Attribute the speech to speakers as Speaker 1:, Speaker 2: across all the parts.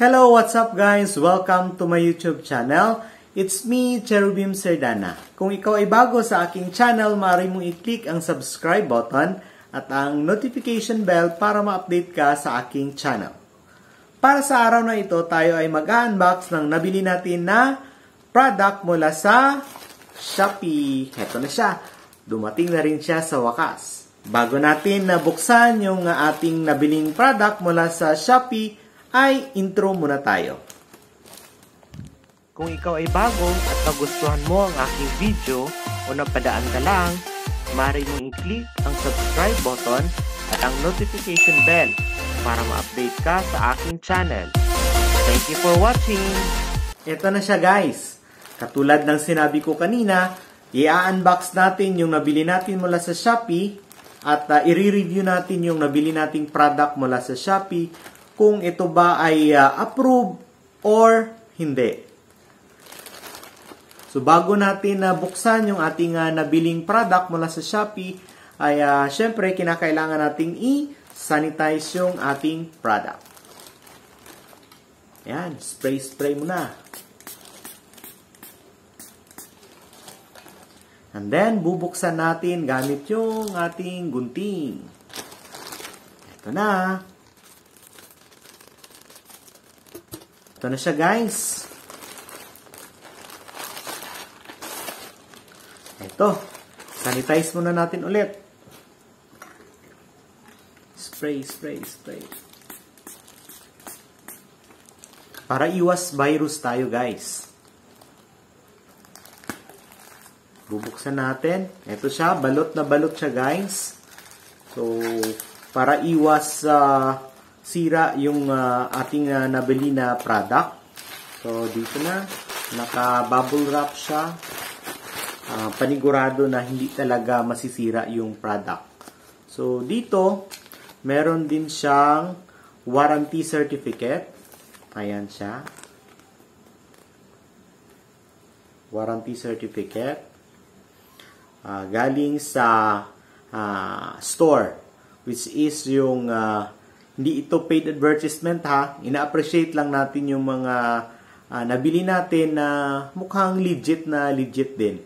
Speaker 1: Hello, what's up guys? Welcome to my YouTube channel. It's me, Cherubim Serdana. Kung ikaw ay bago sa aking channel, maaari mong i-click ang subscribe button at ang notification bell para ma-update ka sa aking channel. Para sa araw na ito, tayo ay mag-unbox ng nabili natin na product mula sa Shopee. Heto na siya. Dumating na rin siya sa wakas. Bago natin nabuksan yung ating nabiling product mula sa Shopee, ay intro muna tayo. Kung ikaw ay bago at nagustuhan mo ang aking video o napadaan ka lang, maaari mong i-click ang subscribe button at ang notification bell para ma-update ka sa aking channel. Thank you for watching! Ito na siya guys! Katulad ng sinabi ko kanina, i-unbox natin yung nabili natin mula sa Shopee at uh, ah, i-review natin yung nabili nating product mula sa Shopee kung ito ba ay uh, ah, approved or hindi. So bago natin na uh, buksan yung ating uh, nabiling product mula sa Shopee, ay uh, syempre kinakailangan nating i-sanitize yung ating product. Ayan, spray-spray muna. And then, bubuksan natin gamit yung ating gunting. Ito na. Ito na siya guys. Ito. Sanitize muna natin ulit. Spray, spray, spray. Para iwas virus tayo guys. Bubuksan natin. Ito siya. Balot na balot siya guys. So, para iwas sa... Uh, sira yung uh, ating uh, nabili na product. So, dito na. Naka-bubble wrap siya. Uh, panigurado na hindi talaga masisira yung product. So, dito, meron din siyang warranty certificate. Ayan siya. Warranty certificate. Uh, galing sa uh, store, which is yung uh, hindi ito paid advertisement ha. Ina-appreciate lang natin yung mga uh, nabili natin na mukhang legit na legit din.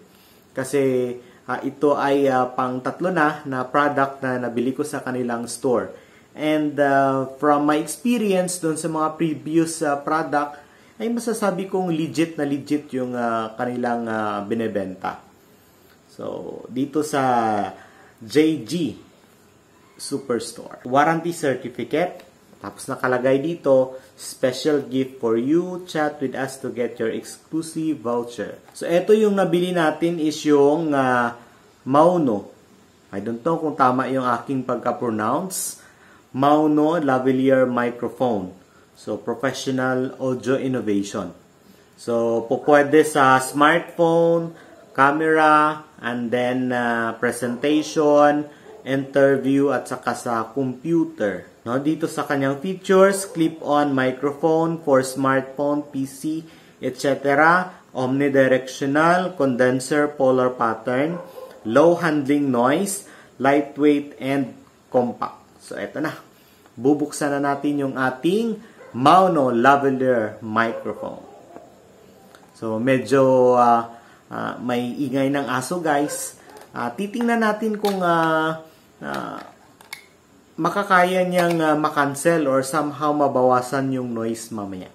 Speaker 1: Kasi uh, ito ay uh, pang tatlo na na product na nabili ko sa kanilang store. And uh, from my experience doon sa mga previous uh, product, ay masasabi kong legit na legit yung uh, kanilang uh, binebenta. So, dito sa JG Superstore. Warranty certificate. Tapos nakalagay dito, special gift for you, chat with us to get your exclusive voucher. So, ito yung nabili natin is yung uh, Mauno. I don't know kung tama yung aking pagka-pronounce. Mauno Lavalier Microphone. So, professional audio innovation. So, pupwede sa smartphone, camera, and then uh, presentation, presentation, interview at saka sa computer. No, dito sa kanyang features, clip-on microphone for smartphone, PC, etc. Omnidirectional, condenser, polar pattern, low handling noise, lightweight, and compact. So, eto na. Bubuksan na natin yung ating Mauno Lavalier microphone. So, medyo uh, uh, may ingay ng aso guys. Uh, titingnan natin kung uh, uh, makakaya niyang uh, makancel or somehow mabawasan yung noise mamaya.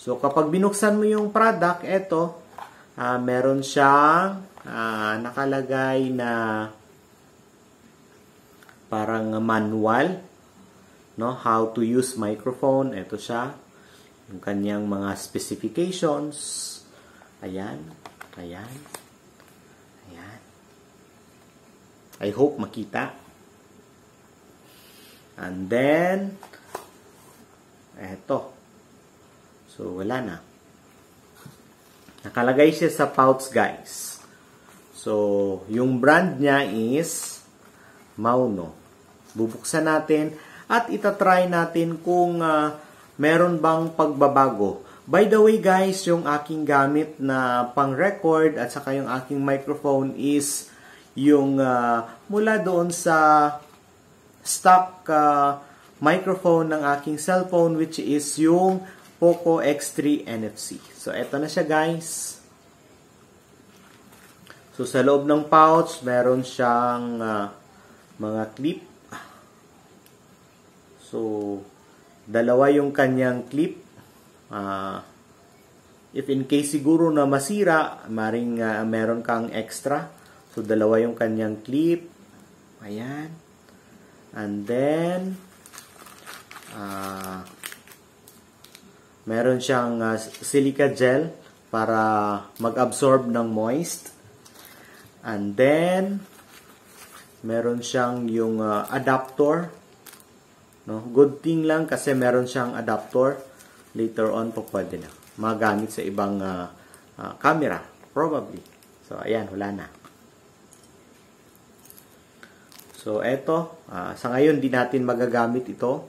Speaker 1: So, kapag binuksan mo yung product, eto, uh, meron siyang uh, nakalagay na parang manual, no? How to use microphone, eto siya. Yung kanyang mga specifications. Ayan, ayan. I hope makita. And then, eto. So, wala na. Nakalagay siya sa pouch, guys. So, yung brand niya is Mauno. Bubuksan natin at itatry natin kung uh, meron bang pagbabago. By the way guys, yung aking gamit na pang-record at saka yung aking microphone is yung uh, mula doon sa stock uh, microphone ng aking cellphone which is yung Poco X3 NFC. So, eto na siya guys. So, sa loob ng pouch, meron siyang uh, mga clip. So, dalawa yung kanyang clip. Uh, if in case siguro na masira, maring uh, meron kang extra. So, dalawa yung kanyang clip. Ayan. And then, uh, meron siyang uh, silica gel para mag-absorb ng moist. And then, meron siyang yung uh, ah, adapter. No? Good thing lang kasi meron siyang adapter. Later on po pwede na magamit sa ibang uh, uh, camera. Probably. So, ayan, wala na. So, eto. Uh, sa ngayon, di natin magagamit ito.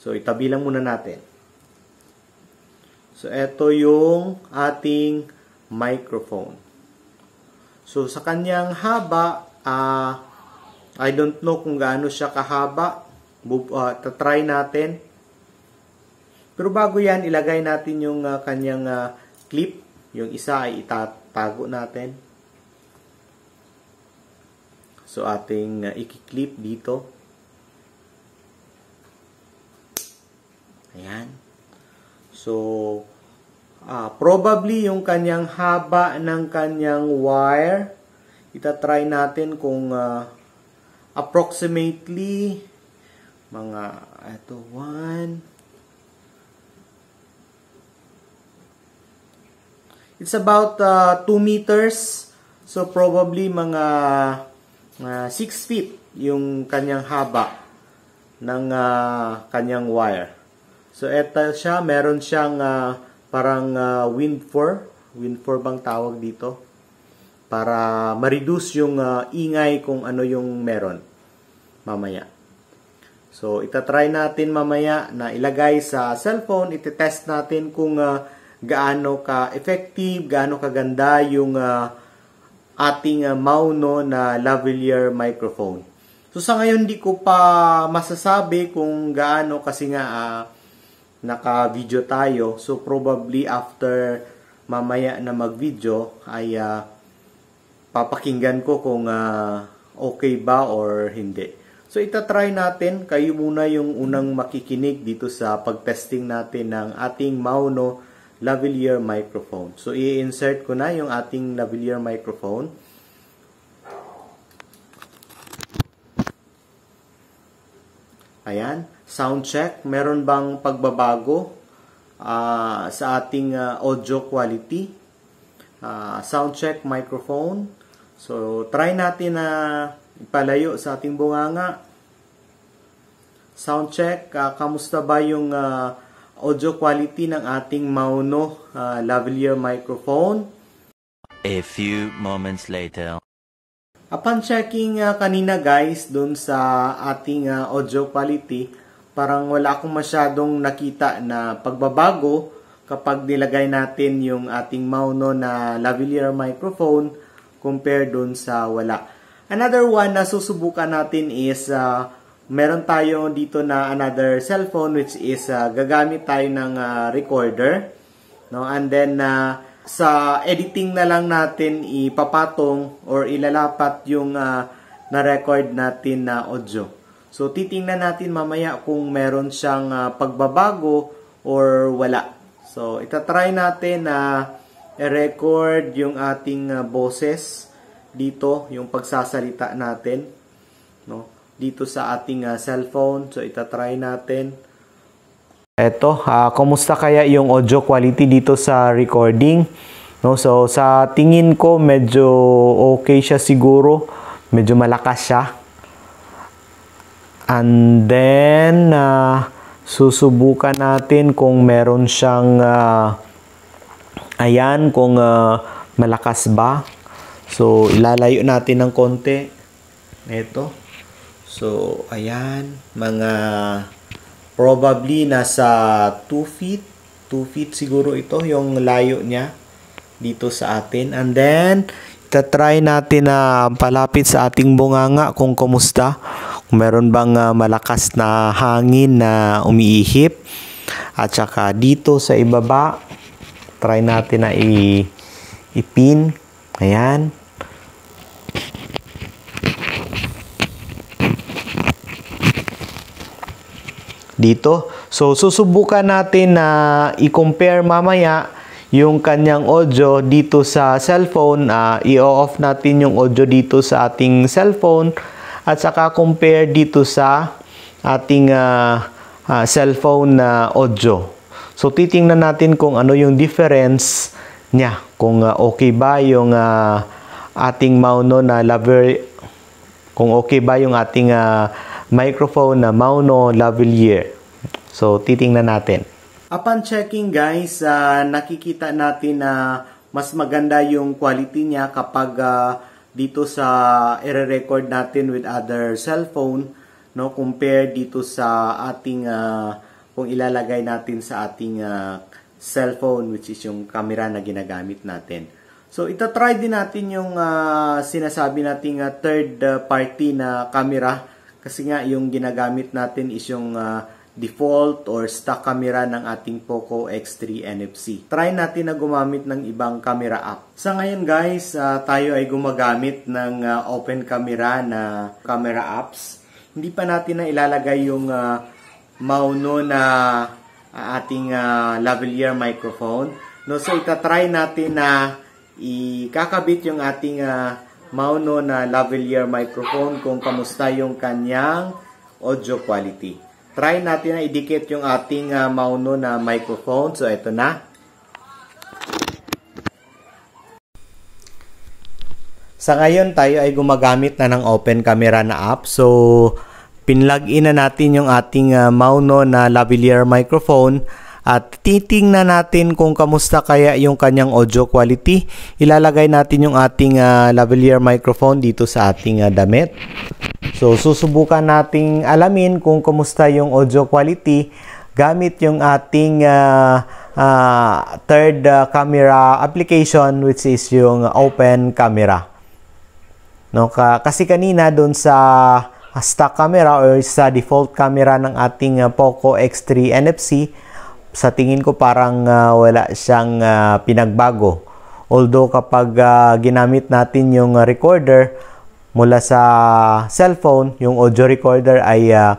Speaker 1: So, itabi lang muna natin. So, eto yung ating microphone. So, sa kanyang haba, uh, I don't know kung gaano siya kahaba. Uh, tatry natin. Pero bago yan, ilagay natin yung uh, kanyang uh, clip. Yung isa ay itatago natin. So, ating uh, ikiklip dito. Ayan. So, ah, probably yung kanyang haba ng kanyang wire, itatry natin kung uh, approximately mga, ito, 1, It's about uh, ah, 2 meters. So, probably mga uh, ah, 6 feet yung kanyang haba ng uh, kanyang wire. So, eto siya. Meron siyang uh, parang uh, wind for. Wind for bang tawag dito? Para ma-reduce yung uh, ingay kung ano yung meron mamaya. So, itatry natin mamaya na ilagay sa cellphone. ite-test natin kung uh, gaano ka-effective, gaano kaganda yung uh, ating uh, Mauno na lavalier microphone. So sa ngayon di ko pa masasabi kung gaano kasi nga uh, naka-video tayo. So probably after mamaya na mag-video ay uh, papakinggan ko kung uh, okay ba or hindi. So itatry natin, kayo muna yung unang makikinig dito sa pagtesting natin ng ating Mauno lavalier microphone. So, i-insert ko na yung ating lavalier microphone. Ayan, sound check. Meron bang pagbabago uh, sa ating uh, audio quality? Uh, sound check microphone. So, try natin na uh, ipalayo sa ating bunganga. Sound check, uh, kamusta ba yung uh, audio quality ng ating Mauno uh, lavalier microphone. A few moments later. Upon checking uh, kanina guys dun sa ating uh, audio quality, parang wala akong masyadong nakita na pagbabago kapag nilagay natin yung ating Mauno na lavalier microphone compared dun sa wala. Another one na susubukan natin is uh, meron tayo dito na another cellphone which is uh, gagamit tayo ng uh, recorder no and then uh, sa editing na lang natin ipapatong or ilalapat yung uh, na record natin na audio so titingnan natin mamaya kung meron siyang uh, pagbabago or wala so itatry natin na uh, record yung ating uh, boses dito yung pagsasalita natin dito sa ating uh, cellphone. So, itatry natin. Eto, uh, kumusta kaya yung audio quality dito sa recording? No, so, sa tingin ko, medyo okay siya siguro. Medyo malakas siya. And then, uh, susubukan natin kung meron siyang, uh, ayan, kung uh, malakas ba. So, ilalayo natin ng konti. Ito. So, ayan, mga probably nasa 2 feet, 2 feet siguro ito yung layo niya dito sa atin. And then, itatry natin na palapit sa ating bunganga kung kumusta. Kung meron bang uh, malakas na hangin na umiihip. At saka dito sa ibaba, try natin na i ipin. Ayan. dito. So, susubukan natin na i-compare mamaya yung kanyang audio dito sa cellphone. Uh, I-off natin yung audio dito sa ating cellphone at saka compare dito sa ating uh, uh, cellphone na uh, audio. So, titingnan natin kung ano yung difference niya. Kung uh, okay ba yung uh, ating mauno na level, kung okay ba yung ating uh, microphone na Mauno Lavalier. So, titingnan natin. Upon checking guys, uh, nakikita natin na mas maganda yung quality niya kapag uh, dito sa i-record natin with other cellphone no compared dito sa ating uh, kung ilalagay natin sa ating uh, cellphone which is yung camera na ginagamit natin. So ita-try din natin yung uh, sinasabi nating uh, third party na camera kasi nga yung ginagamit natin is yung uh, default or stock camera ng ating Poco X3 NFC. Try natin na gumamit ng ibang camera app. Sa ngayon guys, uh, tayo ay gumagamit ng uh, open camera na camera apps. Hindi pa natin na ilalagay yung uh, mauno na uh, ating uh, lavalier microphone. No, so itatry natin na ikakabit yung ating uh, mauno na lavalier microphone kung kamusta yung kanyang audio quality. Try natin na idikit yung ating uh, mauno na microphone. So, ito na. Sa ngayon, tayo ay gumagamit na ng open camera na app. So, pinlog in na natin yung ating uh, mauno na lavalier microphone at titingnan natin kung kamusta kaya yung kanyang audio quality. Ilalagay natin yung ating uh, lavalier microphone dito sa ating uh, damit. So susubukan nating alamin kung kamusta yung audio quality gamit yung ating uh, uh, third uh, camera application which is yung open camera. No, ka kasi kanina doon sa stock camera or sa default camera ng ating uh, Poco X3 NFC sa tingin ko parang uh, wala siyang uh, pinagbago. Although kapag uh, ginamit natin yung recorder mula sa cellphone, yung audio recorder ay uh,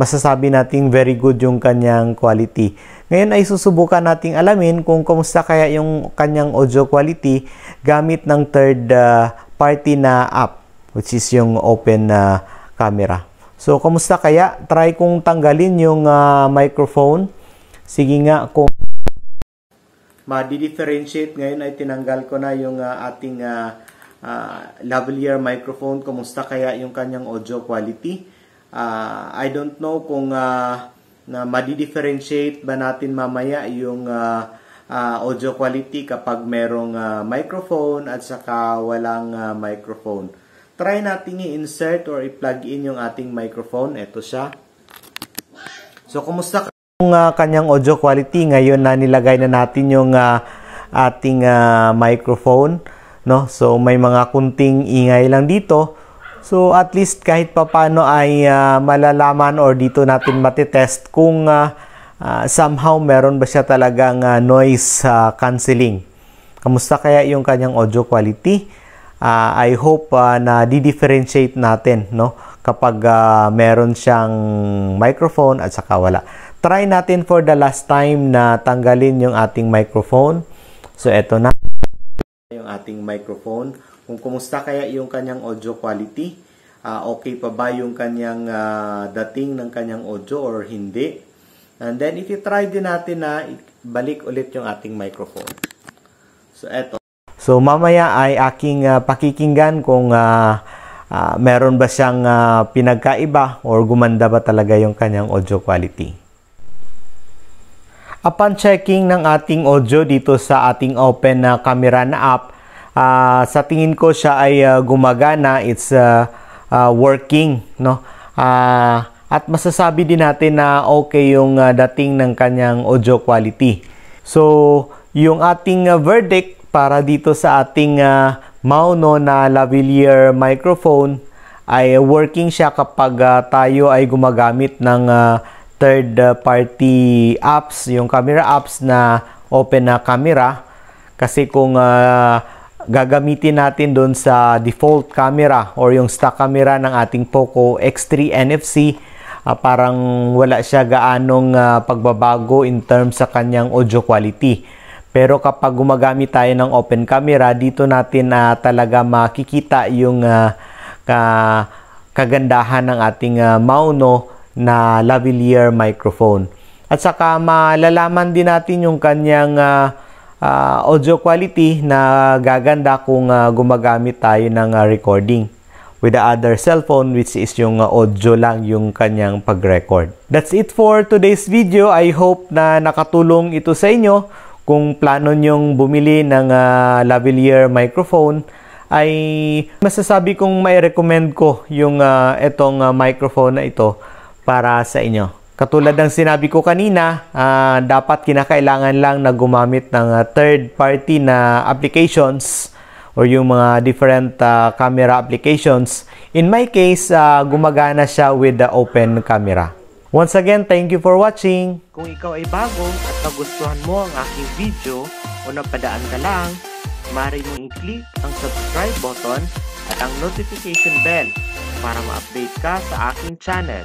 Speaker 1: masasabi nating very good yung kanyang quality. Ngayon ay susubukan nating alamin kung kumusta kaya yung kanyang audio quality gamit ng third uh, party na app which is yung open uh, camera. So, kumusta kaya? Try kong tanggalin yung uh, microphone Sige nga kung ma-differentiate ngayon ay tinanggal ko na yung uh, ating uh, uh, lavalier microphone kumusta kaya yung kanyang audio quality uh, I don't know kung uh, na ma-differentiate ba natin mamaya yung uh, uh, audio quality kapag merong uh, microphone at saka walang uh, microphone try nating i-insert or i-plug in yung ating microphone ito siya so kumusta yung uh, kanyang audio quality ngayon na nilagay na natin yung uh, ating uh, microphone, no? So may mga kunting ingay lang dito. So at least kahit papano ay uh, malalaman or dito natin matetest kung uh, uh, somehow meron ba siya talagang uh, noise uh, cancelling. Kamusta kaya yung kanyang audio quality? Uh, I hope uh, na di-differentiate natin no kapag uh, meron siyang microphone at saka wala. Try natin for the last time na tanggalin yung ating microphone. So, eto na yung ating microphone. Kung kumusta kaya yung kanyang audio quality. Uh, okay pa ba yung kanyang uh, dating ng kanyang audio or hindi. And then, if iti-try din natin na balik ulit yung ating microphone. So, eto. So, mamaya ay aking uh, pakikinggan kung... Uh, uh, meron ba siyang uh, pinagkaiba or gumanda ba talaga yung kanyang audio quality. Upon checking ng ating audio dito sa ating open na uh, camera na app, uh, sa tingin ko siya ay uh, gumagana, it's uh, uh, working, no? Uh, at masasabi din natin na okay yung uh, dating ng kanyang audio quality. So, yung ating uh, verdict para dito sa ating uh, Mauno na lavalier microphone ay working siya kapag uh, tayo ay gumagamit ng uh, third uh, party apps, yung camera apps na open na camera kasi kung uh, gagamitin natin doon sa default camera or yung stock camera ng ating Poco X3 NFC uh, ah, parang wala siya gaanong uh, pagbabago in terms sa kanyang audio quality. Pero kapag gumagamit tayo ng open camera, dito natin uh, talaga makikita yung uh, ka kagandahan ng ating uh, Mauno na lavalier microphone. At saka malalaman din natin yung kanyang uh, uh, audio quality na gaganda kung uh, gumagamit tayo ng uh, recording with the other cellphone which is yung audio lang yung kanyang pag-record. That's it for today's video. I hope na nakatulong ito sa inyo kung plano nyong bumili ng uh, lavalier microphone ay masasabi kong may recommend ko yung uh, itong uh, microphone na ito para sa inyo. Katulad ng sinabi ko kanina, uh, dapat kinakailangan lang na gumamit ng ah, third party na applications or yung mga different uh, camera applications. In my case, uh, gumagana siya with the open camera. Once again, thank you for watching! Kung ikaw ay bago at nagustuhan mo ang aking video o napadaan ka lang, maaari mong i-click ang subscribe button at ang notification bell para ma-update ka sa aking channel.